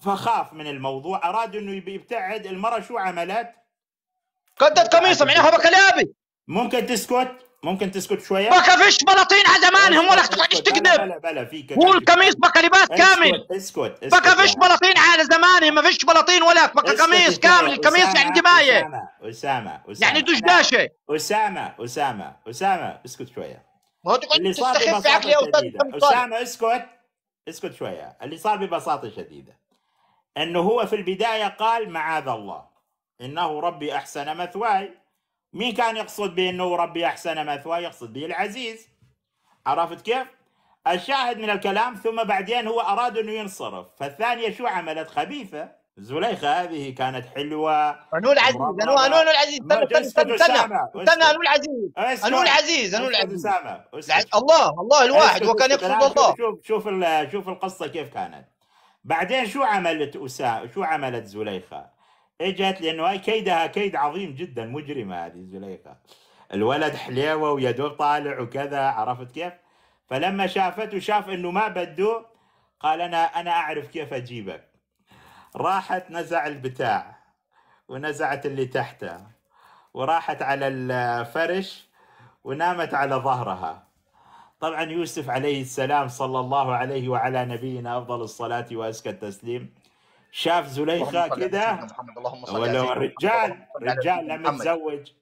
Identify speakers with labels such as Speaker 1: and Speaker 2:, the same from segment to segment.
Speaker 1: فخاف من الموضوع اراد انه يبتعد المره شو عملت؟ قدت قميصه معناها بكلابي ممكن تسكت؟ ممكن تسكت شويه؟ ما كفيش بلاطين على زمانهم ولا تقعدش تكذب بلا
Speaker 2: بلا في كذب والقميص بقى لباس كامل اسكت اسكت بقى فيش يعني. بلاطين على زمانهم ما فيش بلاطين ولا بقى قميص كامل القميص يعني دمايه أسامة.
Speaker 1: اسامه يعني دشداشه اسامه اسامه اسامه اسكت شويه ما هو تقعد تستخف في عقلي اسامه اسكت اسكت شويه اللي صار ببساطه شديده أنه هو في البداية قال معاذ الله إنه ربي أحسن مثواي مين كان يقصد بأنه ربي أحسن مثواي يقصد به العزيز عرفت كيف؟ الشاهد من الكلام ثم بعدين هو أراد أنه ينصرف فالثانية شو عملت خبيثة زليخة هذه كانت حلوة أنو العزيز أنو أنو العزيز استنى استنى استنى أنو العزيز أنو العزيز أنو العزيز الله الله الواحد وكان يقصد الله شوف شوف شوف القصة كيف كانت بعدين شو عملت أساء شو عملت زليخة اجت لانه هاي كيدها كيد عظيم جدا مجرمه هذه زليخه الولد حليوه ويدوب طالع وكذا عرفت كيف؟ فلما شافته شاف انه ما بده قال انا انا اعرف كيف اجيبك راحت نزع البتاع ونزعت اللي تحته وراحت على الفرش ونامت على ظهرها طبعا يوسف عليه السلام صلى الله عليه وعلى نبينا افضل الصلاه وازكى التسليم شاف زليخه كده ولا رجال رجال لا متزوج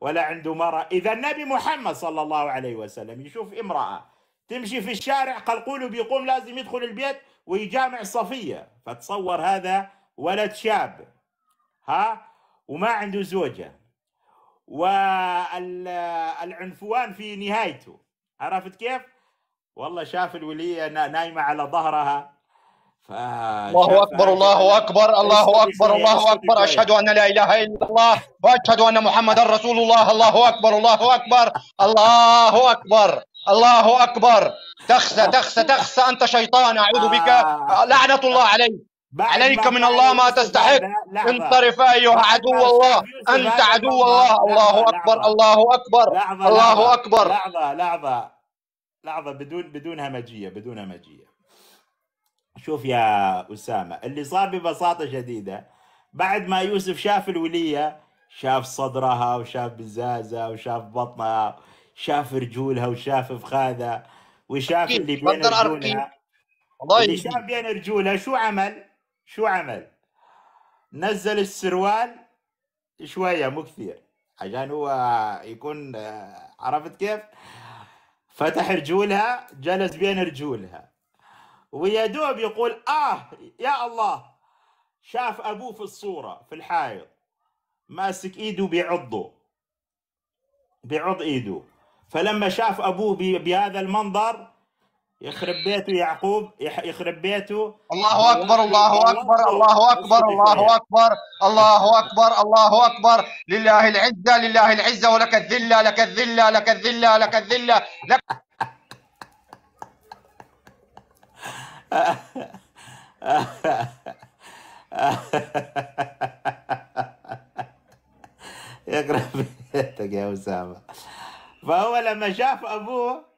Speaker 1: ولا عنده مره اذا النبي محمد صلى الله عليه وسلم يشوف امراه تمشي في الشارع قلقوله بيقوم لازم يدخل البيت ويجامع صفيه فتصور هذا ولد شاب ها وما عنده زوجه والعنفوان في نهايته عرفت كيف؟ والله شاف الوليه نايمه على ظهرها
Speaker 2: الله اكبر الله اكبر الله اكبر الله اكبر اشهد ان لا اله الا الله واشهد ان محمدا رسول الله الله اكبر الله اكبر الله اكبر الله اكبر تخسى تخسى تخسى انت شيطان اعوذ بك آه. لعنه الله عليك عليك من الله ما تستحق انصرف ايها عدو
Speaker 1: الله انت عدو الله الله اكبر الله اكبر الله اكبر لحظه لحظه لحظه بدون بدون همجيه بدون همجيه شوف يا اسامه اللي صار ببساطه شديده بعد ما يوسف شاف الوليه شاف صدرها وشاف بزازها وشاف بطنها شاف رجولها وشاف فخاذها وشاف اللي بين رجولها اللي شاف بين رجولها شو عمل؟ شو عمل؟ نزل السروال شويه مو كثير عشان هو يكون آه، عرفت كيف؟ فتح رجولها جلس بين رجولها ويا دوب يقول اه يا الله شاف ابوه في الصوره في الحائط ماسك ايده بيعضه بيعض ايده فلما شاف ابوه بهذا المنظر يخرب بيته يعقوب يخرب بيته
Speaker 2: الله اكبر الله اكبر الله اكبر الله اكبر الله اكبر الله اكبر لله العزه لله العزه ولك الذله لك الذله لك الذله لك الذله لك
Speaker 1: يخرب بيتك يا اسامه فهو لما شاف ابوه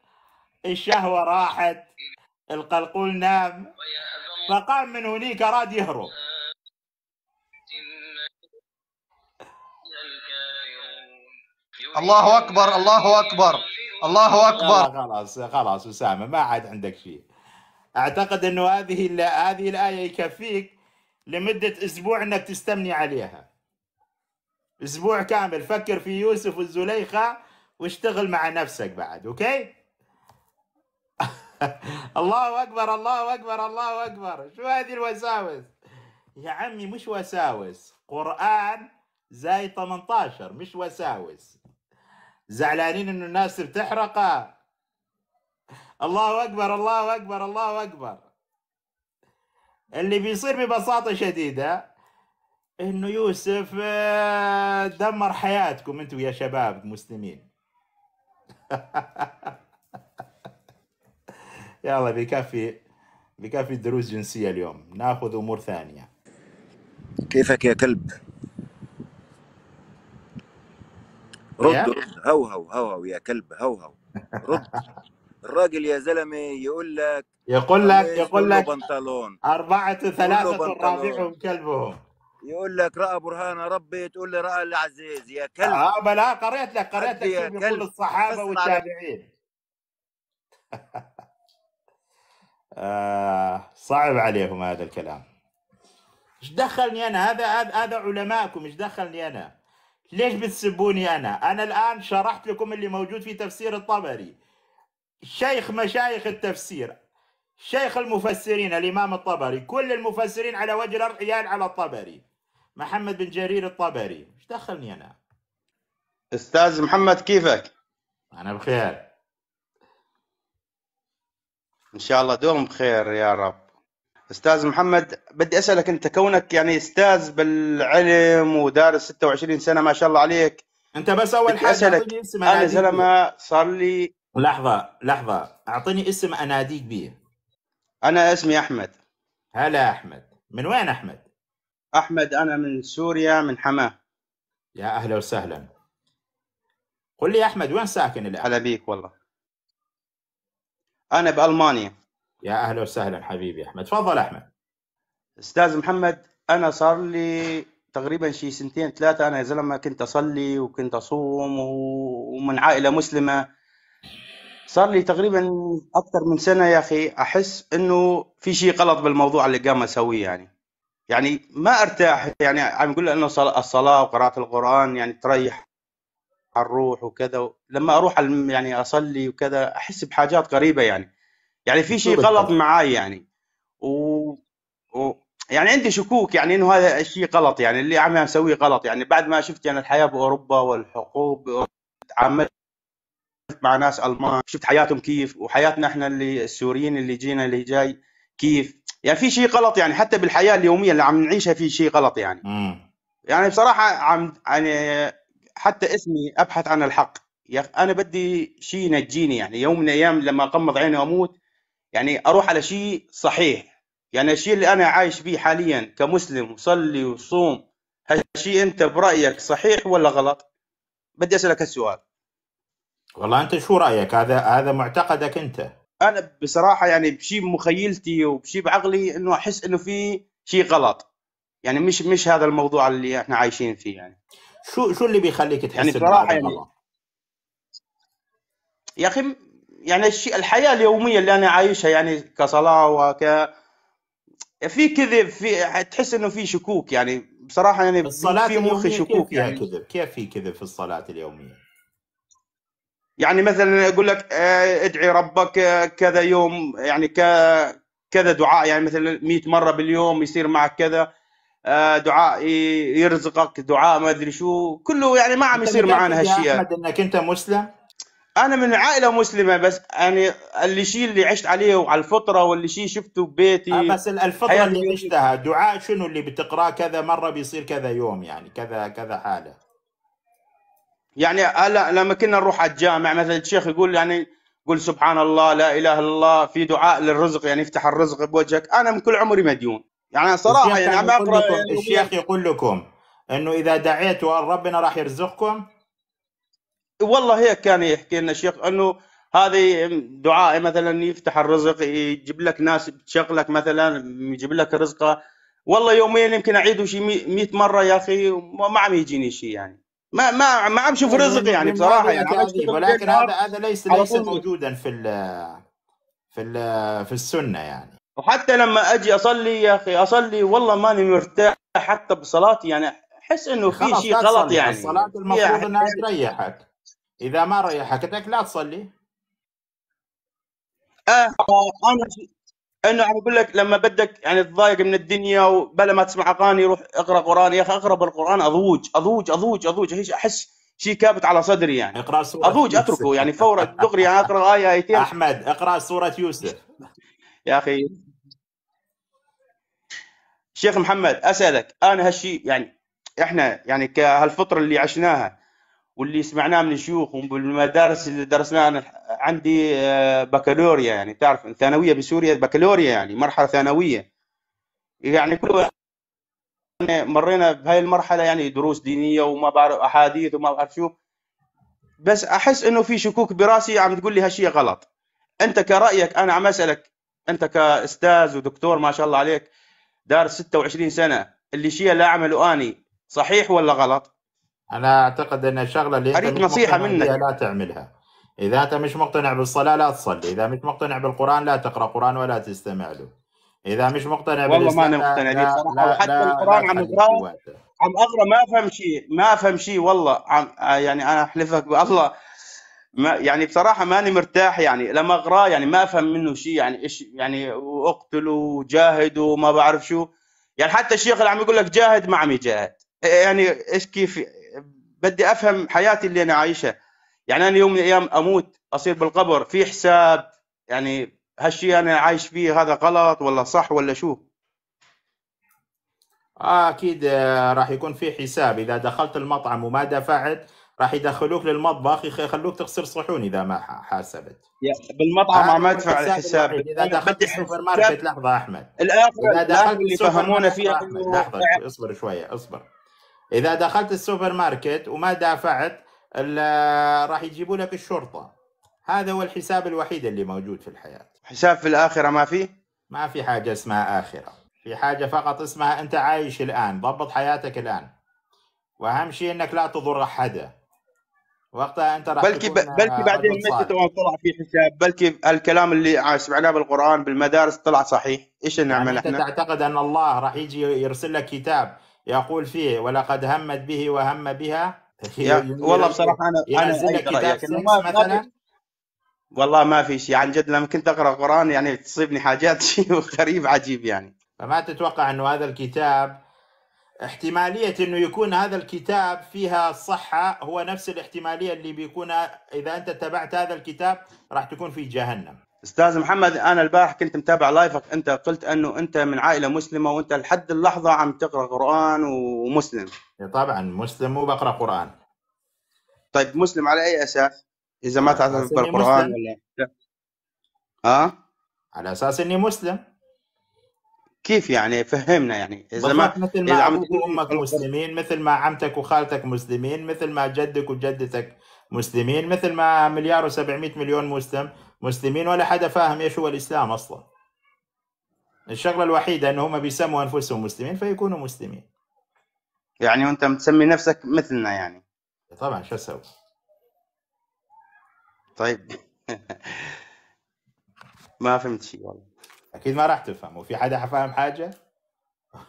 Speaker 1: الشهوه راحت القلقول نام فقام من هنيك راد يهرب الله اكبر الله اكبر الله اكبر خلاص خلاص اسامه ما عاد عندك شيء اعتقد انه هذه هذه الايه يكفيك لمده اسبوع انك تستمني عليها اسبوع كامل فكر في يوسف والزليخه واشتغل مع نفسك بعد اوكي الله اكبر الله اكبر الله اكبر شو هذه الوساوس يا عمي مش وساوس قران زائد 18 مش وساوس زعلانين انه الناس بتحرقه الله اكبر الله اكبر الله اكبر اللي بيصير ببساطه شديده انه يوسف آه، دمر حياتكم انتم يا شباب مسلمين يلا بكفي بكفي الدروس جنسية اليوم ناخذ أمور ثانية كيفك يا كلب رد رد إيه؟ هو هو هو يا كلب هو هو رد الراجل يا زلمة يقول لك يقول لك يقول لك بنطلون أربعة ثلاثة رابعهم كلبهم يقول لك رأى برهان ربي تقول لي رأى العزيز يا كلب اه بلا قريت لك قريت لك كل الصحابة والتابعين آه صعب عليهم هذا الكلام ايش دخلني انا هذا هذا علماءكم ايش دخلني انا ليش بتسبوني انا انا الان شرحت لكم اللي موجود في تفسير الطبري شيخ مشايخ التفسير شيخ المفسرين الامام الطبري كل المفسرين على وجه الارض عيال على الطبري محمد بن جرير الطبري ايش دخلني انا
Speaker 2: استاذ محمد كيفك انا بخير ان شاء الله دوم بخير يا رب استاذ محمد بدي اسالك انت كونك يعني استاذ بالعلم ودارس 26 سنه ما شاء الله عليك انت بس اول حاجه اسالك انا زلمه صار لي
Speaker 1: لحظه لحظه اعطيني اسم اناديك به انا اسمي احمد هلا احمد من وين احمد
Speaker 2: احمد انا من سوريا من حماه
Speaker 1: يا اهلا وسهلا قل لي يا احمد وين ساكن الان هلا بيك والله
Speaker 2: انا بالمانيا يا اهلا وسهلا حبيبي احمد تفضل احمد استاذ محمد انا صار لي تقريبا شي سنتين ثلاثه انا يا زلمه كنت اصلي وكنت اصوم ومن عائله مسلمه صار لي تقريبا اكثر من سنه يا اخي احس انه في شيء غلط بالموضوع اللي قام اسويه يعني يعني ما ارتاح يعني عم يقول انه الصلاه وقراءه القران يعني تريح حنروح وكذا و... لما اروح يعني اصلي وكذا احس بحاجات غريبه يعني يعني في شيء غلط معي يعني و... و... يعني عندي شكوك يعني انه هذا الشيء غلط يعني اللي عم اسويه غلط يعني بعد ما شفت يعني الحياه باوروبا والحقوق تعاملت مع ناس المان شفت حياتهم كيف وحياتنا احنا اللي السوريين اللي جينا اللي جاي كيف يعني في شيء غلط يعني حتى بالحياه اليوميه اللي عم نعيشها في شيء غلط يعني مم. يعني بصراحه عم يعني حتى اسمي ابحث عن الحق يا انا بدي شيء ينجيني يعني يوم من الايام لما اغمض عيني واموت يعني اروح على شيء صحيح يعني الشيء اللي انا عايش به حاليا كمسلم وصلي وصوم هالشيء انت برايك صحيح ولا غلط؟ بدي اسالك هالسؤال والله انت شو رايك هذا هذا معتقدك انت انا بصراحه يعني بشيء بمخيلتي وبشيء بعقلي انه احس انه في شيء غلط يعني مش مش هذا الموضوع اللي احنا عايشين فيه يعني شو شو اللي بيخليك تحس يعني صراحه يعني يا اخي يعني الشيء الحياه اليوميه اللي انا عايشها يعني كصلاه وك في كذب في تحس انه في شكوك يعني بصراحه يعني الصلاه في مخي شكوك يعني كذب
Speaker 1: يعني. كيف في كذب في الصلاه اليوميه؟
Speaker 2: يعني مثلا يقول لك آه، ادعي ربك آه، كذا يوم يعني كذا دعاء يعني مثلا 100 مره باليوم يصير معك كذا آه، دعاء يرزقك دعاء ما ادري شو كله يعني ما عم يصير معانا هالشيء احمد
Speaker 1: انك انت مسلم
Speaker 2: انا من عائله مسلمه بس يعني اللي شيء اللي عشت عليه وعلى الفطره واللي شيء شفته ببيتي آه بس الفطره اللي
Speaker 1: عشتها دعاء شنو اللي بتقراه كذا مره بيصير كذا يوم يعني كذا كذا حاله
Speaker 2: يعني هلا لما كنا نروح على الجامع مثلا الشيخ يقول يعني قل سبحان الله لا اله الا الله في دعاء للرزق يعني يفتح الرزق بوجهك انا من كل عمري مديون يعني صراحه يعني عم اقرا يعني الشيخ يقول لكم انه اذا دعيتوا ربنا راح يرزقكم والله هيك كان يحكي لنا الشيخ انه هذه دعاء مثلا يفتح الرزق يجيب لك ناس تشغلك مثلا يجيب لك رزقه والله يومين يمكن اعيده شيء 100 مره يا اخي وما عم يجيني شيء يعني ما ما ما عم شوف رزق يعني بصراحه يعني ولكن هذا هذا ليس ليس موجودا في الـ في الـ في السنه يعني وحتى لما اجي اصلي يا اخي اصلي والله ماني مرتاح حتى بصلاتي يعني احس انه في شيء غلط يعني الصلاه المفروض انها تريحك
Speaker 1: اذا ما ريحتك لا تصلي
Speaker 2: آه انا انه عم بقول لك لما بدك يعني تضايق من الدنيا وبلا ما تسمع اغاني روح اقرا قران يا اخي اقرا بالقران اضوج اضوج اضوج اضوج هيش احس شيء كابت على صدري يعني اقرا سوره اضوج يوسف. اتركه يعني فورا دغري يعني اقرا ايه ايتين احمد اقرا سوره يوسف يا اخي شيخ محمد اسالك انا هالشيء يعني احنا يعني كهالفتره اللي عشناها واللي سمعناه من الشيوخ وبالمدارس اللي درسناها انا عندي آه، بكالوريا يعني تعرف ثانويه بسوريا بكالوريا يعني مرحله ثانويه يعني كل يعني مرينا بهاي المرحله يعني دروس دينيه وما بعرف احاديث وما بعرف شو بس احس انه في شكوك براسي عم تقول لي هالشيء غلط انت كرايك انا عم اسالك انت كاستاذ ودكتور ما شاء الله عليك دار 26 سنه اللي شيء لا عمله اني صحيح ولا غلط؟ انا
Speaker 1: اعتقد ان الشغله اللي اريد نصيحه منك لا تعملها
Speaker 2: اذا انت مش مقتنع
Speaker 1: بالصلاه لا تصلي اذا مش مقتنع بالقران لا تقرا قران ولا تستمع له اذا مش مقتنع والله ما انا مقتنع لا صراحه لا حتى لا القران عم اقرا
Speaker 2: عم اقرا ما افهم شيء ما افهم شيء والله عم آه، يعني انا احلفك بالله ما يعني بصراحه ماني مرتاح يعني لما اقراه يعني ما افهم منه شيء يعني ايش يعني اقتله وجاهد وما بعرف شو يعني حتى الشيخ اللي عم يقول لك جاهد ما عم يجاهد يعني ايش كيف بدي افهم حياتي اللي انا عايشها يعني انا يوم من الايام اموت اصير بالقبر في حساب يعني هالشيء انا عايش فيه هذا غلط ولا صح ولا شو؟
Speaker 1: آه اكيد آه، راح يكون في حساب اذا دخلت المطعم وما دفعت راح يدخلوك للمطبخ يخلوك تخسر صحون اذا ما حاسبت بالمطعم ما ادفع آه، الحساب اذا دخلت السوبر ماركت لحظه احمد اذا دخلت اللي يفهمون فيها لحظه اصبر شويه اصبر اذا دخلت السوبر ماركت وما دافعت راح يجيبوا لك الشرطه هذا هو الحساب الوحيد اللي موجود في الحياه
Speaker 2: حساب في الاخره ما في ما في حاجه اسمها اخره
Speaker 1: في حاجه فقط اسمها انت عايش الان ضبط حياتك الان واهم شيء انك لا تضر احدا وقتها انت راح بلكي بلكي بعدين مشي
Speaker 2: طلع في حساب بلكي الكلام اللي سمعناه بالقران بالمدارس طلع صحيح ايش نعمل يعني احنا؟ انت
Speaker 1: تعتقد ان الله راح يجي يرسل لك كتاب يقول فيه ولقد همت به وهم بها
Speaker 2: والله بصراحه انا انا لك مثلا والله ما في شيء عن يعني جد لما كنت اقرا قران يعني تصيبني حاجات شيء غريب عجيب يعني
Speaker 1: فما تتوقع انه هذا الكتاب احتمالية أنه يكون هذا الكتاب فيها صحة هو نفس الاحتمالية اللي بيكون إذا أنت تبعت هذا الكتاب راح تكون في جهنم
Speaker 2: استاذ محمد انا البارح كنت متابع لايفك انت قلت انه انت من عائله مسلمه وانت لحد اللحظه عم تقرا قران ومسلم
Speaker 1: طبعا مسلم
Speaker 2: وبقرا قران طيب مسلم على اي اساس اذا ما تعرف تقرا قران ولا ها آه؟ على اساس اني مسلم كيف يعني فهمنا يعني اذا ما مثل ما عمتك
Speaker 1: وامك مسلمين مثل ما عمتك وخالتك مسلمين مثل ما جدك وجدتك مسلمين مثل ما مليار و700 مليون مسلم مسلمين ولا حدا فاهم ايش هو الاسلام اصلا الشغله الوحيده ان هم بيسموا انفسهم مسلمين فيكونوا مسلمين
Speaker 2: يعني وانت متسمي نفسك مثلنا يعني طبعا شو اسوي طيب ما فهمت شيء والله
Speaker 1: اكيد ما راح تفهم وفي حدا فاهم حاجه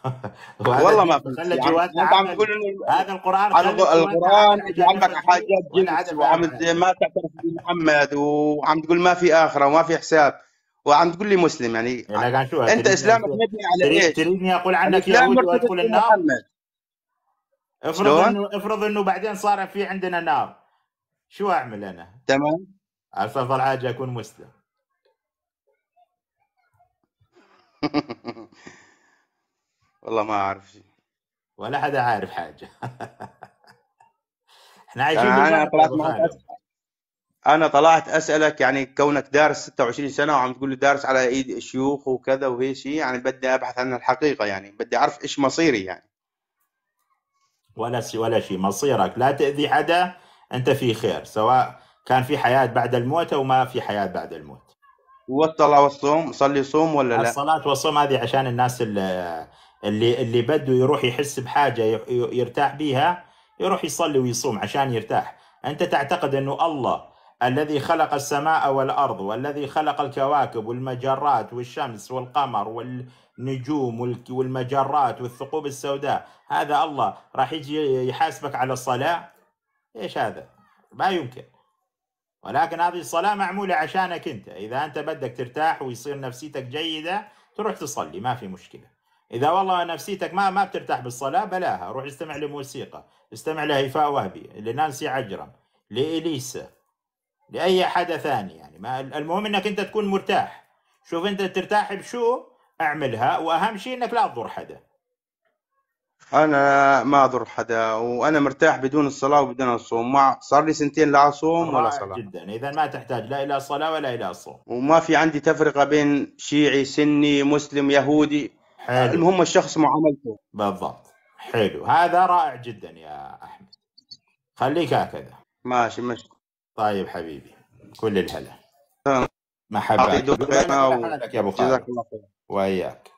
Speaker 2: والله ما فهمت يعني انت عم تقول
Speaker 1: هذا القران القران
Speaker 2: عندك حاجات جنس وعم ما تعترف بمحمد وعم تقول ما في اخره وما في حساب وعم تقول لي مسلم يعني انت اسلامك مبني على ايش؟
Speaker 1: تريدني اقول عنك يهودي وادخل النار؟
Speaker 2: افرض انه
Speaker 1: افرض انه بعدين صار في عندنا نار شو اعمل انا؟ تمام افضل حاجه اكون مسلم
Speaker 2: والله ما اعرف شيء ولا حدا عارف حاجه احنا عايشين انا طلعت انا طلعت اسالك يعني كونك دارس 26 سنه وعم تقول لي دارس على ايد شيوخ وكذا وهي شيء يعني بدي ابحث عن الحقيقه يعني بدي اعرف ايش مصيري يعني
Speaker 1: ولا شيء ولا شيء مصيرك لا تاذي حدا انت في خير سواء كان في حياه بعد الموت او ما في حياه
Speaker 2: بعد الموت والصلاه والصوم صلي صوم ولا لا
Speaker 1: الصلاه والصوم هذه عشان الناس اللي اللي, بده يروح يحس بحاجه يرتاح بيها يروح يصلي ويصوم عشان يرتاح انت تعتقد انه الله الذي خلق السماء والارض والذي خلق الكواكب والمجرات والشمس والقمر والنجوم والمجرات والثقوب السوداء هذا الله راح يجي يحاسبك على الصلاه ايش هذا ما يمكن ولكن هذه الصلاة معمولة عشانك أنت إذا أنت بدك ترتاح ويصير نفسيتك جيدة تروح تصلي ما في مشكلة إذا والله نفسيتك ما ما بترتاح بالصلاة بلاها روح استمع لموسيقى استمع لهيفاء وهبي لنانسي عجرم لإليسا لأي حدا ثاني يعني ما المهم أنك أنت تكون مرتاح شوف أنت ترتاح بشو اعملها وأهم شيء أنك لا تضر حدا
Speaker 2: انا ما اضر حدا وانا مرتاح بدون الصلاه وبدون الصوم ما صار لي سنتين لا صوم ولا صلاه جدا
Speaker 1: اذا ما تحتاج لا الى صلاه ولا الى صوم
Speaker 2: وما في عندي تفرقه بين شيعي سني مسلم يهودي حلو. المهم الشخص معاملته بالضبط حلو
Speaker 1: هذا رائع جدا يا احمد خليك هكذا ماشي ماشي طيب حبيبي كل الهلا محبة يا ابو خالد جزاك الله خير واياك